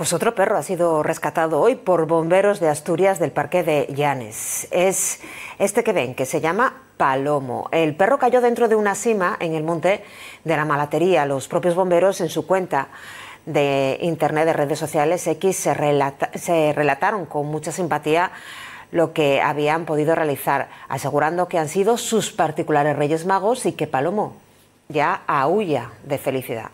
Pues otro perro ha sido rescatado hoy por bomberos de Asturias del Parque de Llanes. Es este que ven, que se llama Palomo. El perro cayó dentro de una cima en el monte de la Malatería. Los propios bomberos en su cuenta de internet, de redes sociales X, se, se relataron con mucha simpatía lo que habían podido realizar, asegurando que han sido sus particulares Reyes Magos y que Palomo ya aúlla de felicidad.